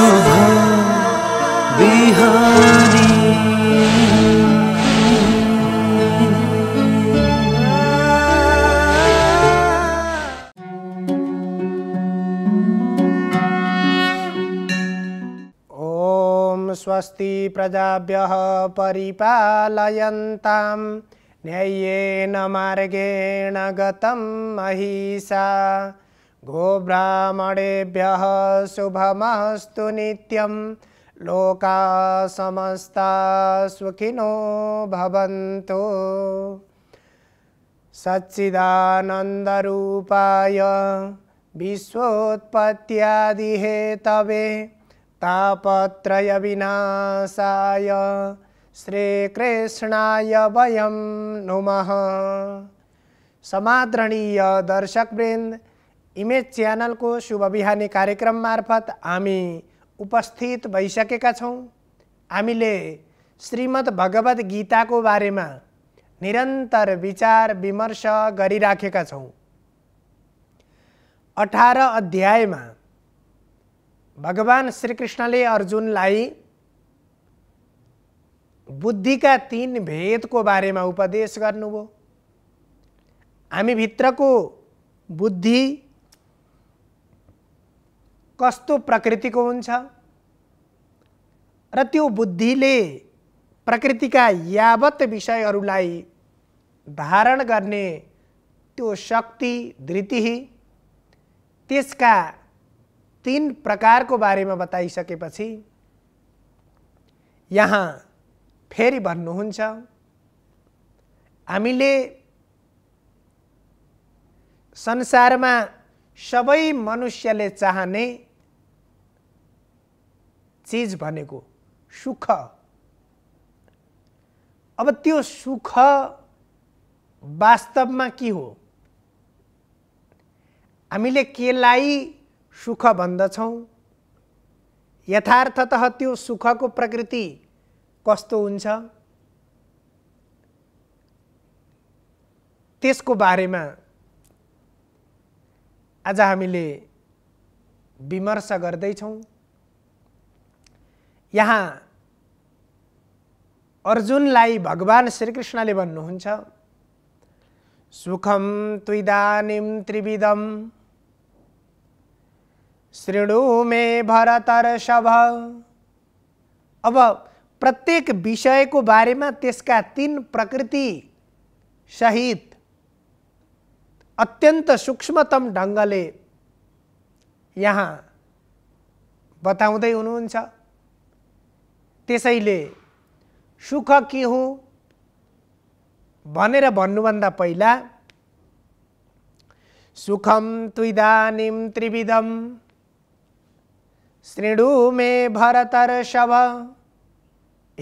ॐ स्वस्ति प्रजाभ्यः परिपालयन्तां न्यायेन मार्गेण गतं महिषा गोब्राह्मणेभ्यः शुभमस्तु नित्यं लोका समस्ता सुखिनो भवन्तु सच्चिदानन्दरूपाय विश्वोत्पत्त्यादिहेतवे तापत्रयविनाशाय श्रीकृष्णाय वयं नुमः समादरणीय दर्शकवृन्द इमेज च्यानलको शुभ कार्यक्रम मार्फत हामी उपस्थित भइसकेका छौँ हामीले श्रीमद् भगवत गीताको बारेमा निरन्तर विचार विमर्श गरिराखेका छौँ अठार अध्यायमा भगवान् श्रीकृष्णले अर्जुनलाई बुद्धिका तिन भेदको बारेमा उपदेश गर्नुभयो हामीभित्रको बुद्धि कस्तो प्रकृतिको हुन्छ र त्यो बुद्धिले प्रकृतिका यावत विषयहरूलाई धारण गर्ने त्यो शक्ति धृति त्यसका तिन प्रकारको बारेमा बताइसकेपछि यहाँ फेरि भन्नुहुन्छ हामीले संसारमा सबै मनुष्यले चाहने चिज भनेको सुख अब त्यो सुख वास्तवमा के हो हामीले केलाई सुख भन्दछौँ यथार्थत त्यो सुखको प्रकृति कस्तो हुन्छ त्यसको बारेमा आज हामीले विमर्श गर्दैछौँ यहाँ अर्जुनलाई भगवान् श्रीकृष्णले भन्नुहुन्छ सुखम त्विदानिम त्रिविदम शृणु मे सभ अब प्रत्येक विषयको बारेमा त्यसका तिन प्रकृति सहित अत्यन्त सूक्ष्मतम ढङ्गले यहाँ बताउँदै हुनुहुन्छ त्यसैले सुख के हो भनेर भन्नुभन्दा पहिला सुखम त्विदानिम त्रिविधम श्रेणु मे भरतर शव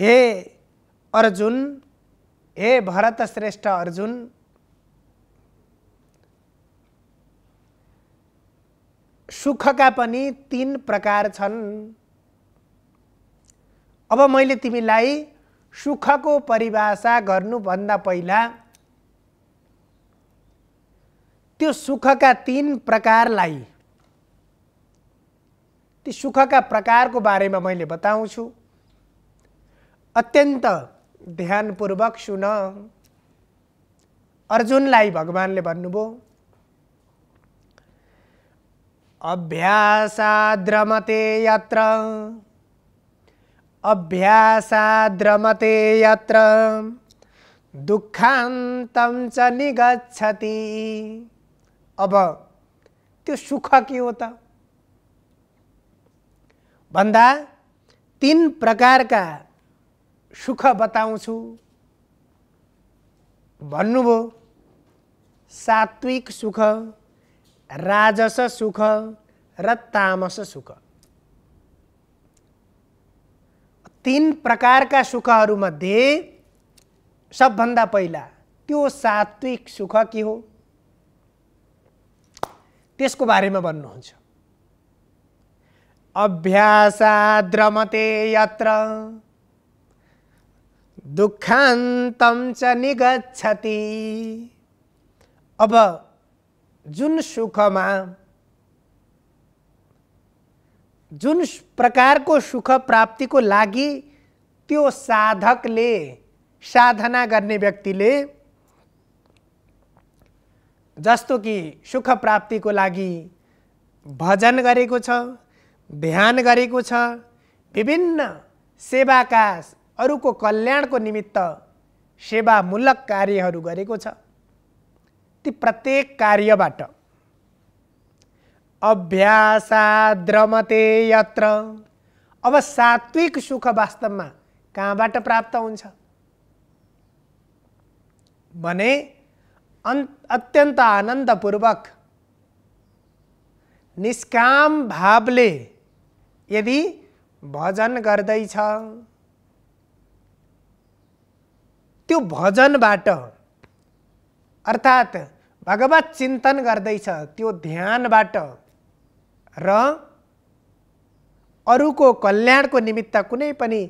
हे अर्जुन हे भरत श्रेष्ठ अर्जुन सुखका पनि तिन प्रकार छन् अब मैले तिमीलाई सुखको परिभाषा गर्नुभन्दा पहिला त्यो सुखका तिन प्रकारलाई ती सुखका प्रकारको बारेमा मैले बताउँछु अत्यन्त ध्यानपूर्वक सुन अर्जुनलाई भगवान्ले भन्नुभयो अभ्यासाद्रमते यत्र अभ्यासाद्रमते यत्र दुःखान्तं च निगच्छति अब त्यो सुख के हो त भन्दा तिन प्रकारका सुख बताउँछु भन्नुभयो सात्विक सुख राजस सुख र तामस सुख तिन प्रकारका सुखहरूमध्ये सबभन्दा पहिला त्यो सात्विक सुख के हो त्यसको बारेमा भन्नुहुन्छ अभ्यासा द्रमते यत्र दुःखान्तम च निगच्छति अब जुन सुखमा जुन प्रकारको सुख प्राप्तिको लागि त्यो साधकले साधना गर्ने व्यक्तिले जस्तो कि सुख प्राप्तिको लागि भजन गरेको छ ध्यान गरेको छ विभिन्न सेवाका अरूको कल्याणको निमित्त सेवामूलक कार्यहरू गरेको छ ती प्रत्येक कार्यबाट अभ्यासाद्रमते यत्र अब सात्विक सुख वास्तवमा कहाँबाट प्राप्त हुन्छ भने अत्यन्त आनन्दपूर्वक निष्काम भावले यदि भजन गर्दैछ त्यो भजनबाट अर्थात् भगवत चिन्तन गर्दैछ त्यो ध्यानबाट र अरूको कल्याणको निमित्त कुनै पनि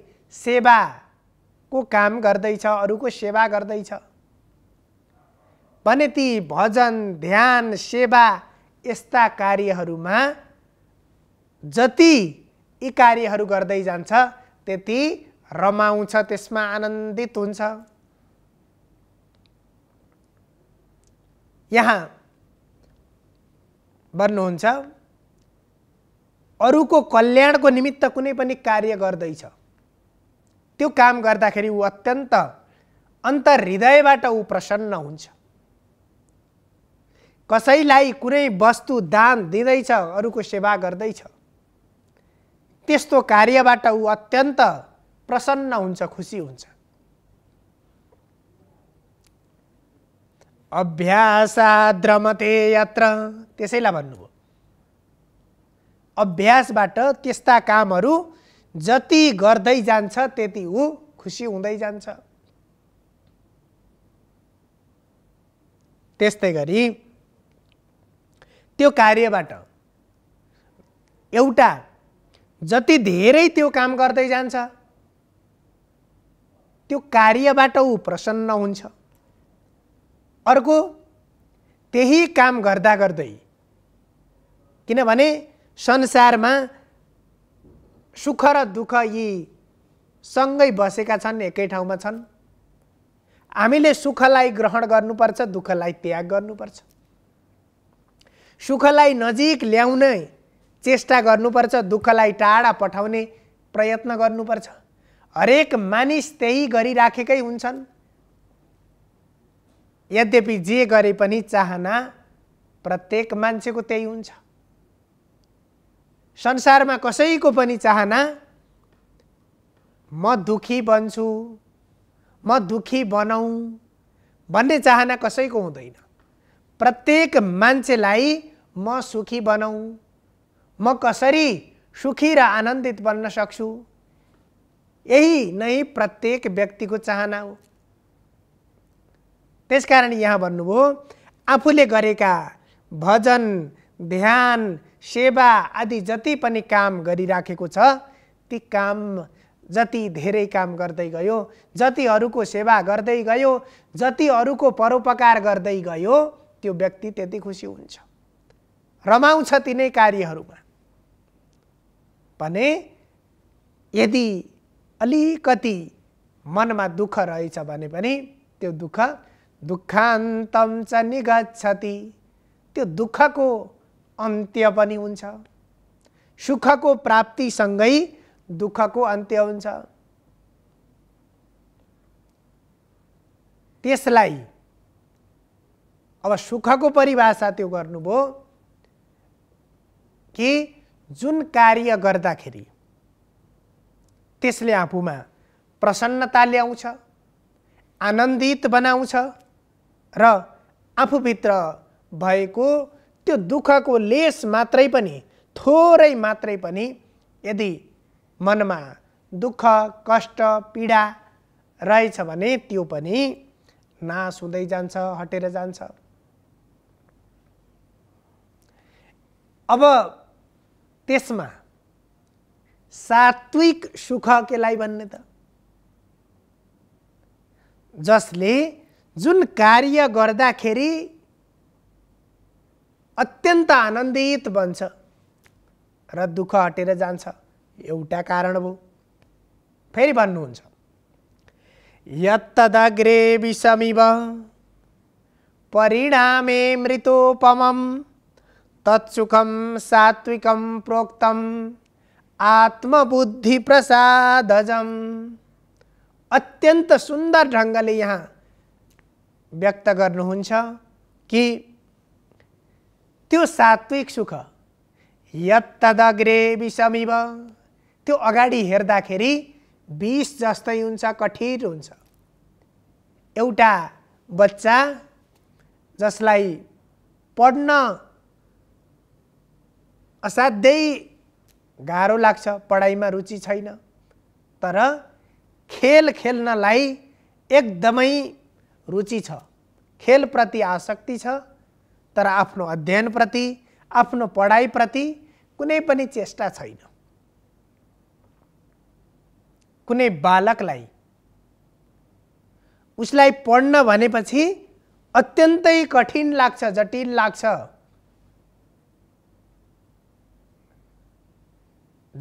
सेवाको काम गर्दैछ अरूको सेवा गर्दैछ भने ती भजन ध्यान सेवा यस्ता कार्यहरूमा जति यी कार्यहरू गर्दै जान्छ त्यति रमाउँछ त्यसमा आनन्दित हुन्छ यहाँ भन्नुहुन्छ अरूको कल्याणको निमित्त कुनै पनि कार्य गर्दैछ त्यो काम गर्दाखेरि ऊ अत्यन्त हृदयबाट ऊ प्रसन्न हुन्छ कसैलाई कुनै वस्तु दान दिँदैछ अरूको सेवा गर्दैछ त्यस्तो कार्यबाट ऊ अत्यन्त प्रसन्न हुन्छ खुसी हुन्छ अभ्यासा द्रमते यात्रा त्यसैलाई भन्नुभयो अभ्यासबाट त्यस्ता कामहरू जति गर्दै जान्छ त्यति ऊ खुसी हुँदै जान्छ त्यस्तै गरी त्यो कार्यबाट एउटा जति धेरै त्यो काम गर्दै जान्छ त्यो कार्यबाट ऊ प्रसन्न हुन्छ अर्को त्यही काम गर्दा गर्दै किनभने संसारमा सुख र दुःख यी सँगै बसेका छन् एकै ठाउँमा छन् हामीले सुखलाई ग्रहण गर्नुपर्छ दुःखलाई त्याग गर्नुपर्छ सुखलाई नजिक ल्याउने चेष्टा गर्नुपर्छ दुःखलाई टाढा पठाउने प्रयत्न गर्नुपर्छ हरेक मानिस त्यही गरिराखेकै हुन्छन् यद्यपि जे गरे पनि चाहना प्रत्येक मान्छेको त्यही हुन्छ संसारमा कसैको पनि चाहना म दुखी बन्छु म दुखी बनाउँ भन्ने चाहना कसैको हुँदैन प्रत्येक मान्छेलाई म सुखी बनाउँ म कसरी सुखी र आनन्दित बन्न सक्छु यही नै प्रत्येक व्यक्तिको चाहना हो त्यसकारण यहाँ भन्नुभयो आफूले गरेका भजन ध्यान सेवा आदि जति पनि काम गरिराखेको छ ती काम जति धेरै काम गर्दै गयो जति अरूको सेवा गर्दै गयो जति अरूको परोपकार गर्दै गयो त्यो व्यक्ति त्यति खुसी हुन्छ रमाउँछ तिनै कार्यहरूमा भने यदि अलिकति मनमा दुःख रहेछ भने पनि त्यो दुःख दुःखान्तम च निगच्छति त्यो दुःखको अन्त्य पनि हुन्छ सुखको प्राप्तिसँगै दुःखको अन्त्य हुन्छ त्यसलाई अब सुखको परिभाषा त्यो गर्नुभयो कि जुन कार्य गर्दाखेरि त्यसले आफूमा प्रसन्नता ल्याउँछ आनन्दित बनाउँछ र आफूभित्र भएको त्यो दुःखको लेस मात्रै पनि थोरै मात्रै पनि यदि मनमा दुःख कष्ट पीडा रहेछ भने त्यो पनि नाश हुँदै जान्छ हटेर जान्छ अब त्यसमा सात्विक सुख केलाई भन्ने त जसले जुन कार्य गर्दाखेरि अत्यन्त आनन्दित बन्छ र दुःख हटेर जान्छ एउटा कारण भयो फेरि भन्नुहुन्छ यत्तदग्रे विषमिव परिणामे मृतोपम तत्सुखम सात्विकम प्रोक्तम आत्मबुद्धि प्रसादजम अत्यन्त सुन्दर ढङ्गले यहाँ व्यक्त गर्नुहुन्छ कि त्यो सात्विक सुख यत्तदग्रे विषमिव त्यो अगाडि हेर्दाखेरि विष जस्तै हुन्छ कठिन हुन्छ एउटा बच्चा जसलाई पढ्न असाध्यै गाह्रो लाग्छ पढाइमा रुचि छैन तर खेल खेल्नलाई एकदमै रुचि छ खेलप्रति आसक्ति छ तर आफ्नो अध्ययनप्रति आफ्नो पढाइप्रति कुनै पनि चेष्टा छैन कुनै बालकलाई उसलाई पढ्न भनेपछि अत्यन्तै कठिन लाग्छ जटिल लाग्छ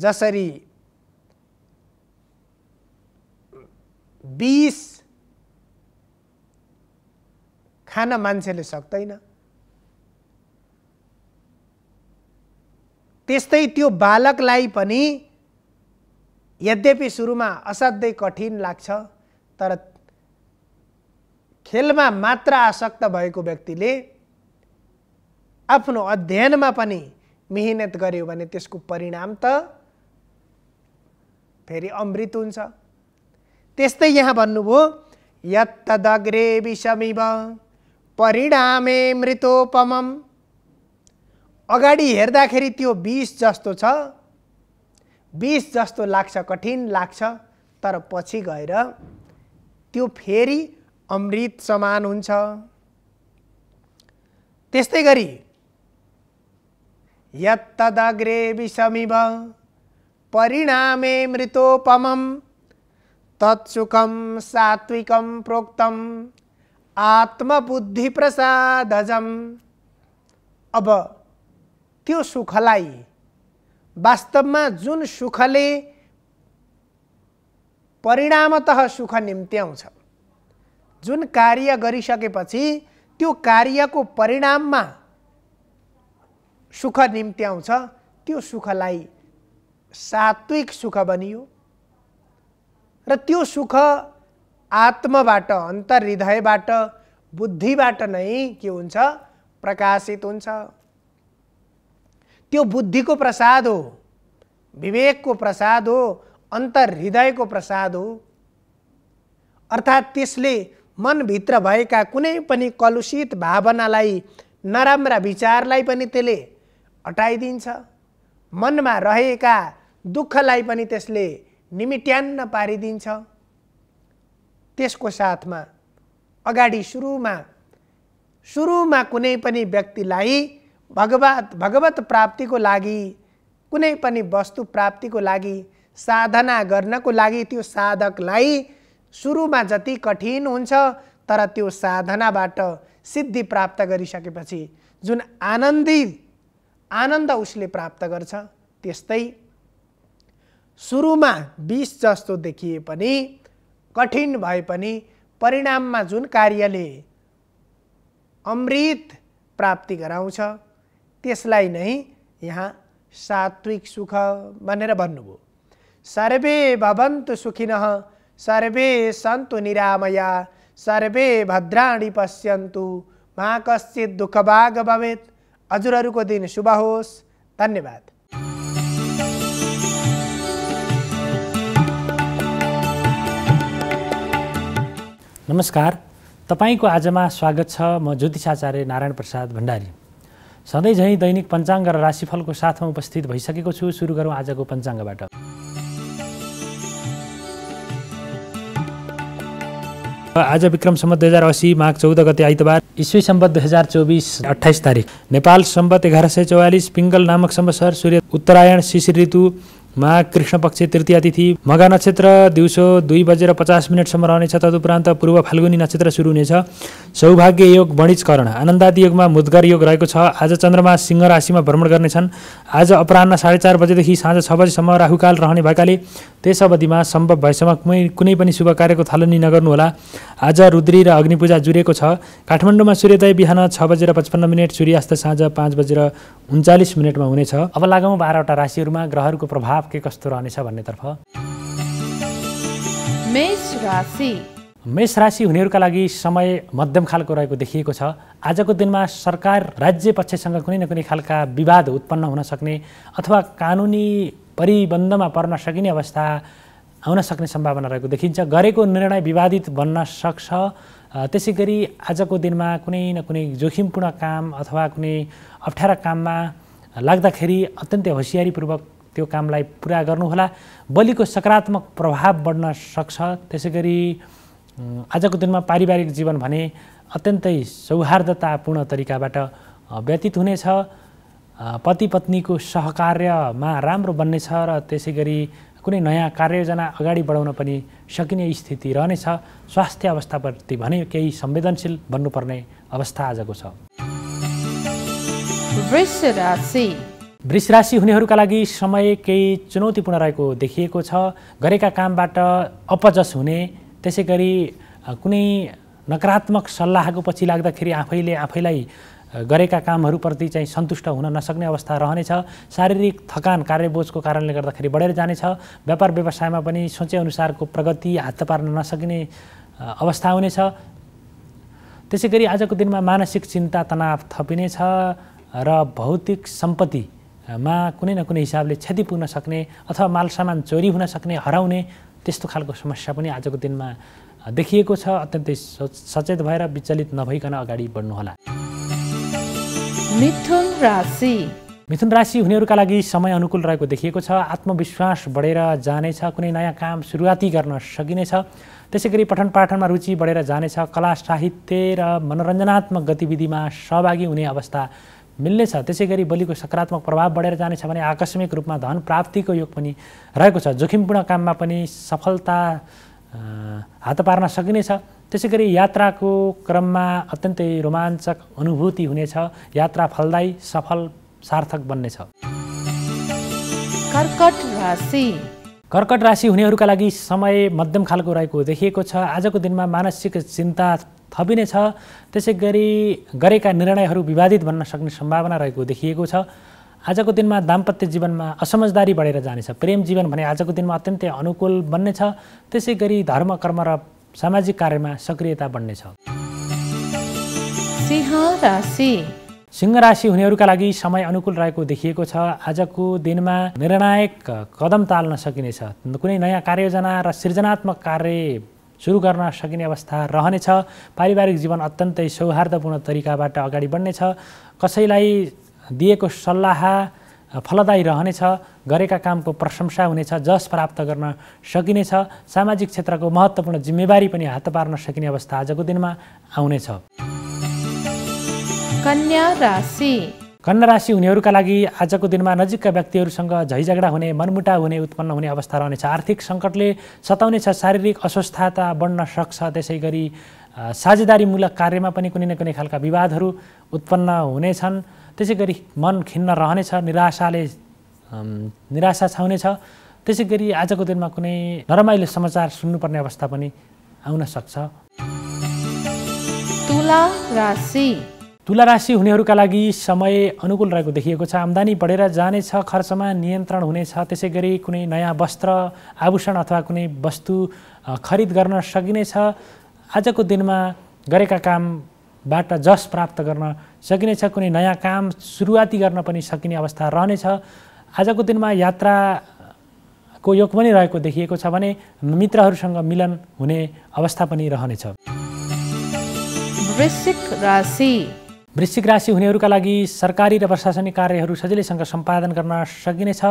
जसरी बिस खान मान्छेले सक्दैन त्यस्तै त्यो बालकलाई पनि यद्यपि सुरुमा असाध्यै कठिन लाग्छ तर खेलमा मात्र आसक्त भएको व्यक्तिले आफ्नो अध्ययनमा पनि मिहिनेत गर्यो भने त्यसको परिणाम त फेरि अमृत हुन्छ त्यस्तै यहाँ भन्नुभयो यत्तदग्रे विषमिव परिणामे मृतोपमम अगाडि हेर्दाखेरि त्यो बिस जस्तो छ बिस जस्तो लाग्छ कठिन लाग्छ तर पछि गएर त्यो फेरि अमृत समान हुन्छ त्यस्तै गरी यत्तदग्रे विषमिव परिणामे मृतोपमम तत्सुखम सात्विकम प्रोक्तम आत्मबुद्धि प्रसादजम अब त्यो सुखलाई में जो सुखले परिणामत सुख निम्त्याउँछ जो कार्य कार्य को परिणाम में सुख निम्त्याउँछ तो सुखलाई सात्विक सुख बनियो रो सुख आत्मा अन्तर्हृदयबाट बुद्धिबाट नहीं के प्रकाशित हो त्यो बुद्धिको प्रसाद हो विवेकको प्रसाद हो अन्तर हृदयको प्रसाद हो अर्थात् त्यसले मनभित्र भएका कुनै पनि कलुषित भावनालाई नराम्रा विचारलाई पनि त्यसले हटाइदिन्छ मनमा रहेका दुःखलाई पनि त्यसले निमिट्यान्न पारिदिन्छ त्यसको साथमा अगाडि सुरुमा सुरुमा कुनै पनि व्यक्तिलाई भगवत भगवत प्राप्तिको लागि कुनै पनि वस्तु प्राप्तिको लागि साधना गर्नको लागि त्यो साधकलाई सुरुमा जति कठिन हुन्छ तर त्यो साधनाबाट सिद्धि प्राप्त गरिसकेपछि जुन आनन्दी आनन्द उसले प्राप्त गर्छ त्यस्तै सुरुमा बिस जस्तो देखिए पनि कठिन भए पनि परिणाममा जुन कार्यले अमृत प्राप्ति गराउँछ त्यसलाई नै यहाँ सात्विक सुख भनेर भन्नुभयो सर्वे भवन्तु सुखिन सर्वे सन्तु निरामया सर्वे भद्राणी पश्यन्तु मा कश्चित दुःखभाग भवेत् हजुरहरूको दिन शुभ होस् धन्यवाद नमस्कार तपाईँको आजमा स्वागत छ म ज्योतिषाचार्य नारायण प्रसाद भण्डारी सधैँ झैँ दैनिक पञ्चाङ्ग र राशिफलको साथमा उपस्थित भइसकेको छु सुरु गरौँ आजको पञ्चाङ्गबाट आज विक्रम सम्बत दुई हजार असी माघ चौध गते आइतबार इस्वी सम्बत दुई हजार चौबिस अठाइस तारिक नेपाल सम्बत एघार सय चौवालिस पिङ्गल नामक सर सूर्य उत्तरायण शिशिर ऋतु माघ कृष्ण पक्ष तृतीय तिथि मघा नक्षत्र दिउँसो दुई बजेर पचास मिनटसम्म रहनेछ तदुपरान्त पूर्व फाल्गुनी नक्षत्र सुरु हुनेछ सौभाग्य योग वणिजकरण आनन्दादि योगमा मुद्गर योग रहेको छ आज चन्द्रमा सिंह राशिमा भ्रमण गर्नेछन् आज अपरान्न साढे चार बजेदेखि साँझ छ बजीसम्म राहुकाल रहने भएकाले त्यस अवधिमा सम्भव भएसम्म कुनै कुनै पनि शुभ कार्यको थालनी नगर्नुहोला आज रुद्री र अग्निपूजा जुरेको छ काठमाडौँमा सूर्योदय बिहान छ बजेर पचपन्न मिनट सूर्यास्त साँझ पाँच बजेर उन्चालिस मिनटमा हुनेछ अब लागौँ बाह्रवटा राशिहरूमा ग्रहहरूको प्रभाव के कस्तो रहनेछ भन्नेतर्फ मेष राशि मेष राशि हुनेहरूका लागि समय मध्यम खालको रहेको देखिएको छ आजको दिनमा सरकार राज्य पक्षसँग कुनै न कुनै खालका विवाद उत्पन्न हुन सक्ने अथवा कानुनी परिबन्धमा पर्न सकिने अवस्था आउन सक्ने सम्भावना रहेको देखिन्छ गरेको निर्णय विवादित बन्न सक्छ त्यसै गरी आजको दिनमा कुनै न कुनै जोखिमपूर्ण काम अथवा कुनै अप्ठ्यारा काममा लाग्दाखेरि अत्यन्तै होसियारीपूर्वक त्यो कामलाई पुरा गर्नुहोला बलिको सकारात्मक प्रभाव बढ्न सक्छ त्यसै गरी आजको दिनमा पारिवारिक जीवन भने अत्यन्तै सौहार्दतापूर्ण तरिकाबाट व्यतीत हुनेछ पति पत्नीको सहकार्यमा राम्रो बन्नेछ र त्यसै गरी कुनै नयाँ कार्ययोजना अगाडि बढाउन पनि सकिने स्थिति रहनेछ स्वास्थ्य अवस्थाप्रति भने केही संवेदनशील बन्नुपर्ने अवस्था आजको छ वृष राशि हुनेहरूका लागि समय केही चुनौतीपूर्ण रहेको देखिएको छ गरेका कामबाट अपजस हुने त्यसै गरी कुनै नकारात्मक सल्लाहको पछि लाग्दाखेरि आफैले आफैलाई गरेका कामहरूप्रति चाहिँ सन्तुष्ट हुन नसक्ने अवस्था रहनेछ शारीरिक थकान कार्यबोझको कारणले गर्दाखेरि बढेर जानेछ व्यापार व्यवसायमा पनि सोचेअनुसारको प्रगति हात पार्न नसक्ने अवस्था हुनेछ त्यसै गरी आजको दिनमा मानसिक चिन्ता तनाव थपिनेछ र भौतिक सम्पत्ति मा कुनै न कुनै हिसाबले क्षति पुग्न सक्ने अथवा माल सामान चोरी हुन सक्ने हराउने त्यस्तो खालको समस्या पनि आजको दिनमा देखिएको छ अत्यन्तै सचेत भएर विचलित नभइकन अगाडि बढ्नुहोला मिथुन राशि मिथुन राशि हुनेहरूका लागि समय अनुकूल रहेको देखिएको छ आत्मविश्वास बढेर जानेछ कुनै नयाँ काम सुरुवाती गर्न सकिनेछ त्यसै गरी पठन पाठनमा रुचि बढेर जानेछ कला साहित्य र मनोरञ्जनात्मक गतिविधिमा सहभागी हुने अवस्था मिल्नेछ त्यसै गरी बलिको सकारात्मक प्रभाव बढेर जानेछ भने आकस्मिक रूपमा धन प्राप्तिको योग पनि रहेको छ जोखिमपूर्ण काममा पनि सफलता हात पार्न सकिनेछ त्यसै गरी यात्राको क्रममा अत्यन्तै रोमाञ्चक अनुभूति हुनेछ यात्रा फलदायी सफल सार्थक बन्नेछ कर्कट राशि कर्कट राशि हुनेहरूका लागि समय मध्यम खालको रहेको देखिएको छ आजको दिनमा मानसिक चिन्ता थपिनेछ त्यसै गरी गरेका निर्णयहरू विवादित बन्न सक्ने सम्भावना रहेको देखिएको छ आजको दिनमा दाम्पत्य जीवनमा असमझदारी बढेर जानेछ प्रेम जीवन भने आजको दिनमा अत्यन्तै अनुकूल बन्नेछ त्यसै गरी धर्म कर्म र सामाजिक कार्यमा सक्रियता बढ्नेछ सिंह राशि हुनेहरूका लागि समय अनुकूल रहेको देखिएको छ आजको दिनमा निर्णायक कदम ताल्न सकिनेछ कुनै नयाँ कार्ययोजना र सृजनात्मक कार्य सुरु गर्न सकिने अवस्था रहनेछ पारिवारिक जीवन अत्यन्तै सौहार्दपूर्ण तरिकाबाट अगाडि बढ्नेछ कसैलाई दिएको सल्लाह फलदायी रहनेछ गरेका कामको प्रशंसा हुनेछ जस प्राप्त गर्न सकिनेछ सामाजिक क्षेत्रको महत्त्वपूर्ण जिम्मेवारी पनि हात पार्न सकिने अवस्था आजको दिनमा आउनेछ कन्या राशि राशि हुनेहरूका लागि आजको दिनमा नजिकका व्यक्तिहरूसँग झैझगडा हुने मनमुटा हुने उत्पन्न हुने अवस्था रहनेछ आर्थिक सङ्कटले सताउनेछ शारीरिक अस्वस्थता बढ्न सक्छ त्यसै गरी साझेदारीमूलक कार्यमा पनि कुनै न कुनै खालका विवादहरू उत्पन्न हुनेछन् त्यसै गरी मन खिन्न रहनेछ निराशाले निराशा छाउनेछ त्यसै गरी आजको दिनमा कुनै नरमाइलो समाचार सुन्नुपर्ने अवस्था पनि आउन सक्छ तुला राशि तुला राशि हुनेहरूका लागि समय अनुकूल रहेको देखिएको छ आम्दानी बढेर जानेछ खर्चमा नियन्त्रण हुनेछ त्यसै गरी कुनै नयाँ वस्त्र आभूषण अथवा कुनै वस्तु खरिद गर्न सकिनेछ आजको दिनमा गरेका कामबाट जस प्राप्त गर्न सकिनेछ कुनै नयाँ काम सुरुवाती गर्न पनि सकिने अवस्था रहनेछ आजको दिनमा यात्रा को योग पनि रहेको देखिएको छ भने मित्रहरूसँग मिलन हुने अवस्था पनि रहनेछ वृश्चिक राशि वृश्चिक राशि हुनेहरूका लागि सरकारी र प्रशासनिक कार्यहरू सजिलैसँग सम्पादन गर्न सकिनेछ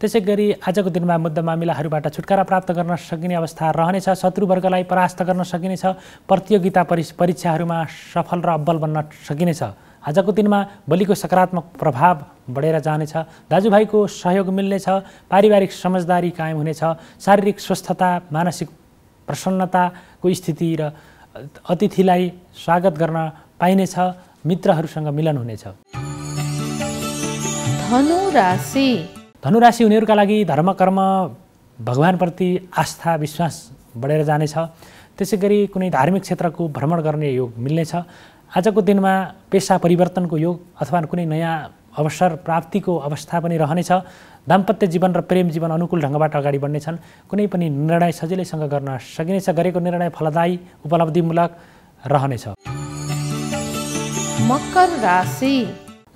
त्यसै गरी आजको दिनमा मुद्दा मामिलाहरूबाट छुटकारा प्राप्त गर्न सकिने अवस्था रहनेछ शत्रुवर्गलाई परास्त गर्न सकिनेछ प्रतियोगिता परि परीक्षाहरूमा सफल र अब्बल बन्न सकिनेछ आजको दिनमा भोलिको सकारात्मक प्रभाव बढेर जानेछ दाजुभाइको सहयोग मिल्नेछ पारिवारिक समझदारी कायम हुनेछ शारीरिक स्वस्थता मानसिक प्रसन्नताको स्थिति र अतिथिलाई स्वागत गर्न पाइनेछ मित्रहरूसँग मिलन हुनेछ धनु राशि धनु राशि हुनेहरूका लागि धर्म कर्म भगवान्प्रति आस्था विश्वास बढेर जानेछ त्यसै गरी कुनै धार्मिक क्षेत्रको भ्रमण गर्ने योग मिल्नेछ आजको दिनमा पेसा परिवर्तनको योग अथवा कुनै नयाँ अवसर प्राप्तिको अवस्था पनि रहनेछ दाम्पत्य जीवन र प्रेम जीवन अनुकूल ढङ्गबाट अगाडि बढ्नेछन् कुनै पनि निर्णय सजिलैसँग गर्न सकिनेछ गरेको निर्णय फलदायी उपलब्धिमूलक रहनेछ मकर राशि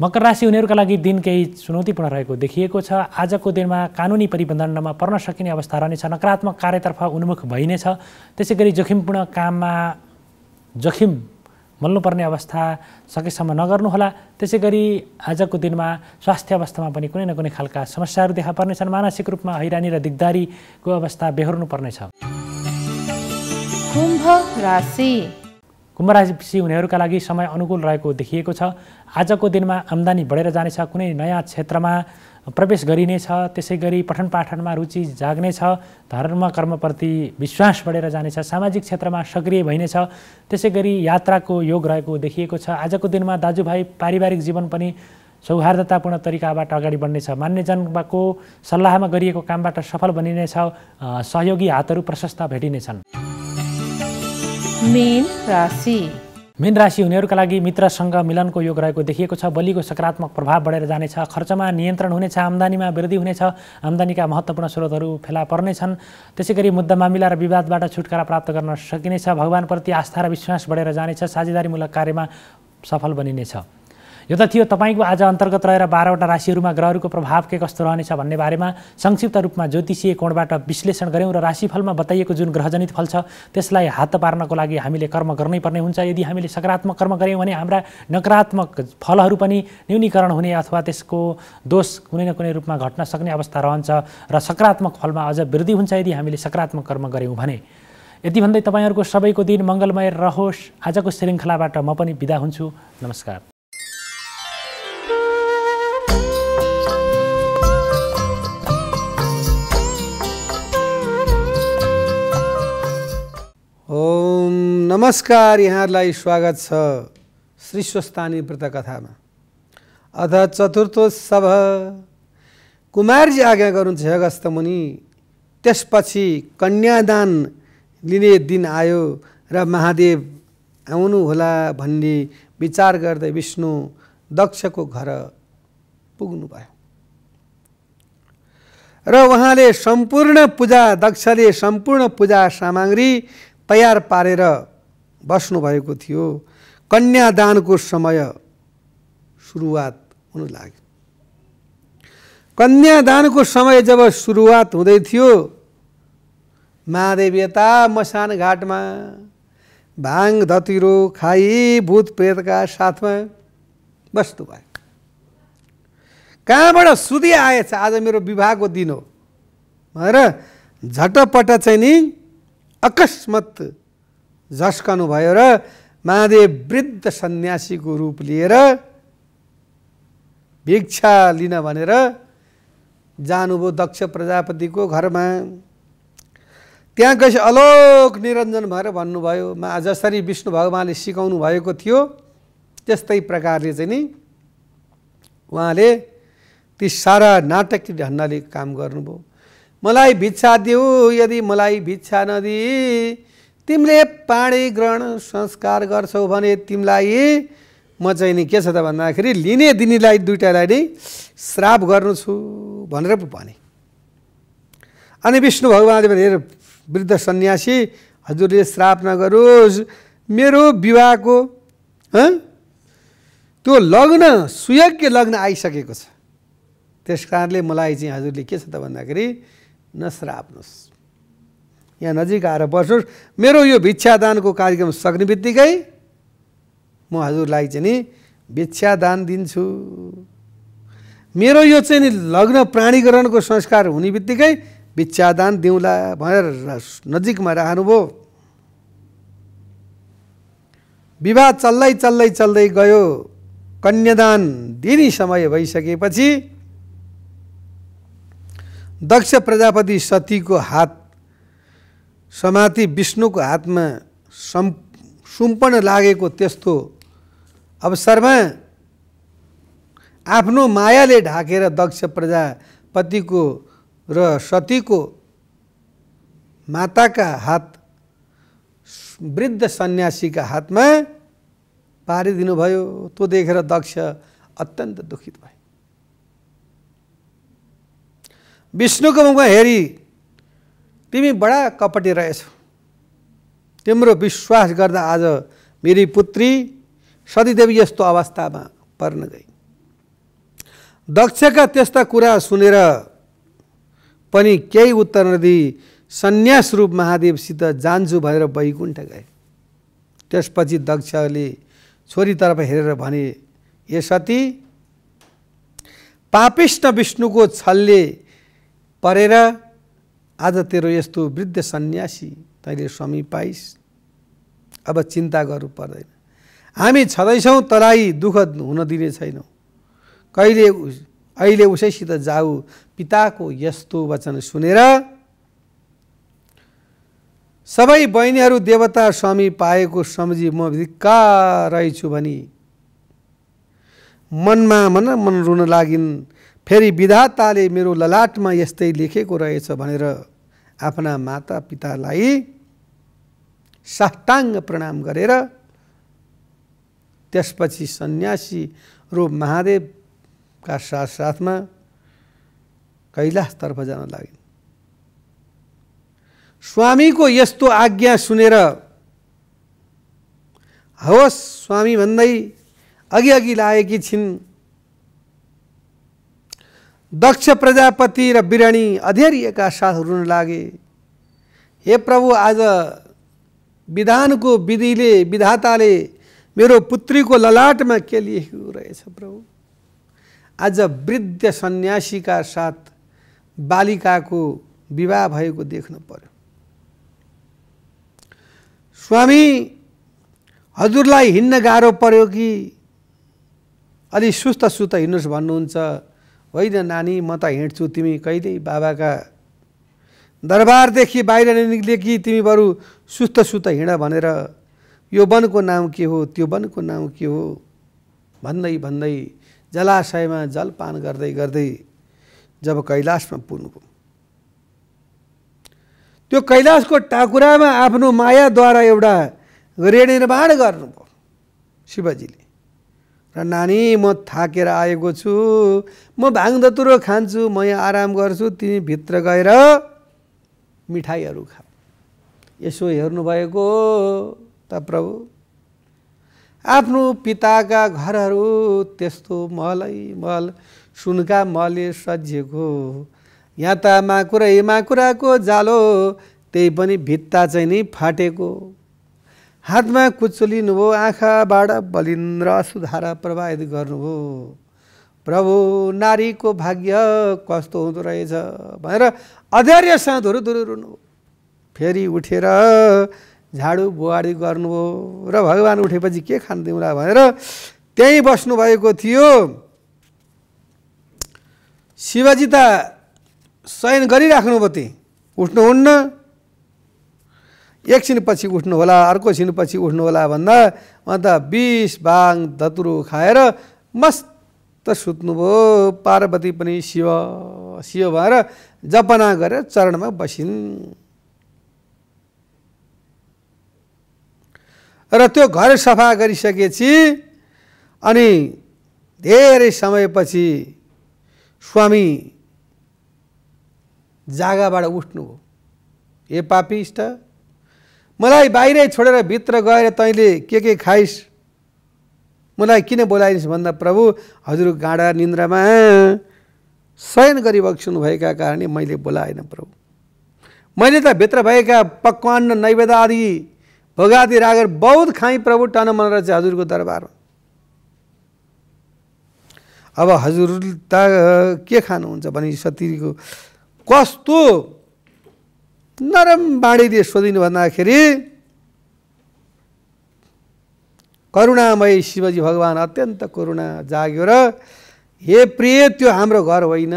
मकर राशि उनीहरूका लागि दिन केही चुनौतीपूर्ण रहेको देखिएको छ आजको दिनमा कानुनी परिबन्धनमा पर्न सकिने अवस्था रहनेछ नकारात्मक कार्यतर्फ उन्मुख भइ नै छ त्यसै गरी जोखिमपूर्ण काममा जोखिम मल्नुपर्ने अवस्था सकेसम्म नगर्नुहोला त्यसै गरी आजको दिनमा स्वास्थ्य अवस्थामा पनि कुनै न कुनै खालका समस्याहरू देखा पर्नेछन् मानसिक रूपमा हैरानी र दिगदारीको अवस्था बेहोर्नुपर्नेछ कुम्भ राशि कुम्भ राशि हुनेहरूका लागि समय अनुकूल रहेको देखिएको छ आजको दिनमा आम्दानी बढेर जानेछ कुनै नयाँ क्षेत्रमा प्रवेश गरिनेछ त्यसै गरी पठन पाठनमा रुचि जाग्नेछ धर्म कर्मप्रति विश्वास बढेर जानेछ सामाजिक क्षेत्रमा सक्रिय भइनेछ त्यसै गरी यात्राको योग रहेको देखिएको छ आजको दिनमा दाजुभाइ पारिवारिक जीवन पनि सौहार्दतापूर्ण तरिकाबाट अगाडि बढ्नेछ मान्यजनको सल्लाहमा गरिएको कामबाट सफल बनिनेछ सहयोगी हातहरू प्रशस्त भेटिनेछन् मेन राशि मेन राशि हुनेहरूका लागि मित्रसँग मिलनको योग रहेको देखिएको छ बलिको सकारात्मक प्रभाव बढेर जानेछ खर्चमा नियन्त्रण हुनेछ आम्दानीमा वृद्धि हुनेछ आम्दानीका महत्त्वपूर्ण स्रोतहरू फेला पर्नेछन् त्यसै गरी मुद्दा मामिला र विवादबाट छुटकारा प्राप्त गर्न सकिनेछ भगवान्प्रति आस्था र विश्वास बढेर जानेछ साझेदारीमूलक कार्यमा सफल बनिनेछ यो त थियो तपाईँको आज अन्तर्गत रहेर बाह्रवटा राशिहरूमा ग्रहहरूको प्रभाव के कस्तो रहनेछ भन्ने बारेमा संक्षिप्त रूपमा ज्योतिषीय कोणबाट विश्लेषण गऱ्यौँ र राशिफलमा बताइएको जुन ग्रहजनित फल छ त्यसलाई हात पार्नको लागि हामीले कर्म गर्नै पर्ने हुन्छ यदि हामीले सकारात्मक कर्म गऱ्यौँ भने हाम्रा नकारात्मक फलहरू पनि न्यूनीकरण हुने अथवा त्यसको दोष कुनै न कुनै रूपमा घट्न सक्ने अवस्था रहन्छ र सकारात्मक फलमा अझ वृद्धि हुन्छ यदि हामीले सकारात्मक कर्म गऱ्यौँ भने यति भन्दै तपाईँहरूको सबैको दिन मङ्गलमय रहोस् आजको श्रृङ्खलाबाट म पनि बिदा हुन्छु नमस्कार ओम नमस्कार यहाँलाई स्वागत छ श्री स्वस्तानी व्रतकथामा अथ चतुर्थोत्सव कुमारजी आज्ञा गर्नुहुन्छ अगस्त मुनि त्यसपछि कन्यादान लिने दिन आयो र महादेव आउनु होला भन्ने विचार गर्दै विष्णु दक्षको घर पुग्नुभयो र उहाँले सम्पूर्ण पूजा दक्षले सम्पूर्ण पूजा सामग्री तयार पारेर बस्नुभएको थियो कन्यादानको समय सुरुवात हुन लाग्यो कन्यादानको समय जब सुरुवात हुँदै थियो महादेव यता मसान घाटमा भाङ धतिरो खाई भूत प्रेतका साथमा बस्नु भयो कहाँबाट सुधी आएछ आज मेरो विवाहको दिन हो भनेर झटपट चाहिँ नि अकस्मत झस्कनुभयो र महादेव वृद्ध सन्यासीको रूप लिएर भिक्षा लिन भनेर जानुभयो दक्ष प्रजापतिको घरमा त्यहाँ गएपछि अलोक निरञ्जन भएर भन्नुभयो मा जसरी विष्णु भगवान्ले सिकाउनु भएको थियो त्यस्तै प्रकारले चाहिँ नि उहाँले ती सारा नाटकीय ढन्डले काम गर्नुभयो मलाई भिक्षा देऊ यदि मलाई भिक्षा नदी तिमीले पाणी ग्रहण संस्कार गर्छौ भने तिमीलाई म चाहिँ नि के छ त भन्दाखेरि लिने दिनेलाई दुइटालाई नै श्राप गर्नु छु भनेर पो भने अनि विष्णु भगवान्ले भने वृद्ध सन्यासी हजुरले श्राप नगरोस् मेरो विवाहको त्यो लग्न सुयोग्य लग्न आइसकेको छ त्यस कारणले मलाई चाहिँ हजुरले के छ त भन्दाखेरि नश्राप्नुहोस् यहाँ नजिक आएर बस्नुहोस् मेरो यो भिक्षादानको कार्यक्रम सक्ने बित्तिकै म हजुरलाई चाहिँ नि भिक्षादान दिन्छु मेरो यो चाहिँ नि लग्न प्राणीकरणको संस्कार हुने बित्तिकै भिक्षादान दिउँला भनेर नजिकमा राख्नुभयो विवाह चल्दै चल्दै चल्दै गयो कन्यादान दिने समय भइसकेपछि दक्ष प्रजापति सतीको हात समाति विष्णुको हातमा सम् सुम्पन लागेको त्यस्तो अवसरमा आफ्नो मायाले ढाकेर दक्ष प्रजापतिको र सतीको माताका हात वृद्ध सन्यासीका हातमा पारिदिनुभयो त्यो देखेर दक्ष अत्यन्त दुखित भयो विष्णुको मुखमा हेरी तिमी बडा कपटी रहेछौ तिम्रो विश्वास गर्दा आज मेरी पुत्री सतीदेवी यस्तो अवस्थामा पर्न गई दक्षका त्यस्ता कुरा सुनेर पनि केही उत्तर नदी सन्यास रूप महादेवसित जान्छु भनेर बैकुण्ठ गए त्यसपछि दक्षले छोरीतर्फ हेरेर भने ए सती पापिष्ट विष्णुको छलले परेर आज तेरो यस्तो वृद्ध सन्यासी तैँले स्वामी पाइस् अब चिन्ता गर्नु पर्दैन हामी छँदैछौँ तलाई दुःख हुन दिने छैनौँ कहिले अहिले उसैसित जाऊ पिताको यस्तो वचन सुनेर सबै बहिनीहरू देवता स्वामी पाएको सम्झी म धिक्का रहेछु भनी मनमा मन मन रुन लागिन् फेरि विधाताले मेरो ललाटमा यस्तै लेखेको रहेछ भनेर आफ्ना मातापितालाई साष्टाङ्ग प्रणाम गरेर त्यसपछि सन्यासी रूप महादेवका साथसाथमा कैलाशतर्फ जान लागिन् स्वामीको यस्तो आज्ञा सुनेर हवस् स्वामी भन्दै अघि अघि लागेकी छिन् दक्ष प्रजापति र बिरणी अधेरिएका साथ रुन लागे हे प्रभु आज विधानको विधिले विधाताले मेरो पुत्रीको ललाटमा के लिएको रहेछ प्रभु आज वृद्ध सन्यासीका साथ बालिकाको विवाह भएको देख्न पर्यो स्वामी हजुरलाई हिँड्न गाह्रो पर्यो कि अलि सुस्त सुस्त हिँड्नुहोस् भन्नुहुन्छ होइन नानी म त हिँड्छु तिमी कहिल्यै बाबाका दरबारदेखि बाहिर निक्ले कि तिमी बरु सुस्त सुत हिँड भनेर यो वनको नाम के हो त्यो वनको नाम के हो भन्दै भन्दै जलाशयमा जलपान गर्दै गर्दै जब कैलाशमा पुग्नुभयो त्यो कैलाशको टाकुरामा आफ्नो मायाद्वारा एउटा निर्माण गर्नुभयो शिवजीले र नानी म थाकेर आएको छु म भाङ्दतुरो खान्छु म यहाँ आराम गर्छु तिमी भित्र गएर मिठाईहरू खाऊ यसो हेर्नुभएको त प्रभु आफ्नो पिताका घरहरू त्यस्तो मलै मल सुनका मले सजिएको यहाँ त माकुरै माकुराको जालो त्यही पनि भित्ता चाहिँ नि फाटेको हातमा कुचलिनुभयो आँखाबाट बलिन्द्र सुधारा प्रवाहित गर्नुभयो प्रभु नारीको भाग्य कस्तो हुँदो रहेछ भनेर अधैर्य साँधहरू रुनुभयो फेरि उठेर झाडु बुहारी गर्नुभयो र भगवान् उठेपछि के खान भनेर त्यहीँ बस्नुभएको थियो शिवजी त शयन गरिराख्नुभयो त्यहीँ उठ्नुहुन्न एकछिनपछि उठ्नु होला पछि उठ्नु होला भन्दा उहाँ त बिस बाङ धतुरु खाएर मस्त सुत्नुभयो पार्वती पनि शिव शिव भएर जपना गरेर चरणमा बसिन् र त्यो घर सफा गरिसकेपछि अनि धेरै समयपछि स्वामी जागाबाट उठ्नुभयो ए पापिष्ट मलाई बाहिरै छोडेर भित्र गएर तैँले के के खाइस् मलाई किन बोलाइस् भन्दा प्रभु हजुर गाँडा निन्द्रामा शयन गरी भएका कारणले मैले बोलाएन प्रभु मैले त भित्र भएका पकवान नैवेद आदि भोगादि रागर बहुत खाएँ प्रभु टन चाहिँ हजुरको दरबारमा अब हजुर त के खानुहुन्छ भने सतीको कस्तो नरम बाणीले सोधिनु भन्दाखेरि करुणामय शिवजी भगवान् अत्यन्त करुणा जाग्यो र हे प्रिय त्यो हाम्रो घर होइन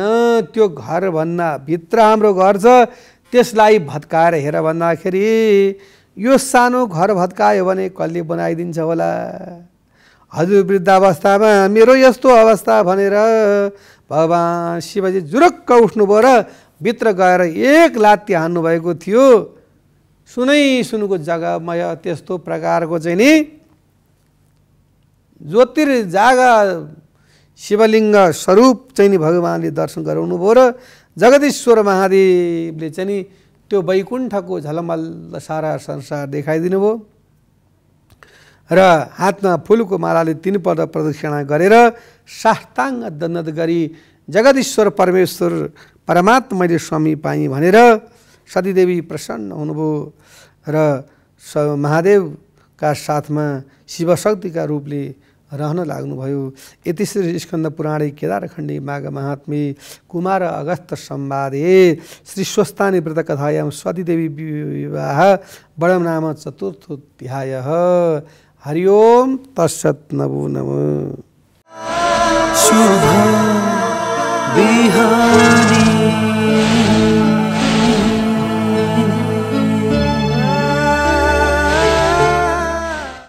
त्यो घर भन्दा भित्र हाम्रो घर छ त्यसलाई भत्काएर हेर भन्दाखेरि यो सानो घर भत्कायो भने कसले बनाइदिन्छ होला हजुर वृद्धावस्थामा मेरो यस्तो अवस्था भनेर भगवान् शिवजी जुरक्क उठ्नुभयो र भित्र गएर एक लात्ती हान्नुभएको थियो सुनै सुनको जग्गामय त्यस्तो प्रकारको चाहिँ नि ज्योतिर्जागा शिवलिङ्ग स्वरूप चाहिँ नि भगवान्ले दर्शन गराउनु भयो र जगदीश्वर महादेवले चाहिँ नि त्यो वैकुण्ठको झलमल सारा संसार देखाइदिनु भयो र हातमा फुलको मालाले तिनपल्ट प्रदक्षिणा गरेर साष्टाङ्ग दण्डत गरी जगदीश्वर परमेश्वर परमात्मा मैले स्वामी पाएँ भनेर सतीदेवी प्रसन्न हुनुभयो र स महादेवका साथमा शिवशक्तिका रूपले रहन लाग्नुभयो श्री स्कन्द पुराणे केदारखण्डे माघ महात्मे कुमार अगस्त सम्वादे श्री स्वस्तानी व्रतकथायाम स्वतीदेवी विवाह बडमनाम चतुर्थोध्याय हरि ओम तत्सत् नमो नम behind me.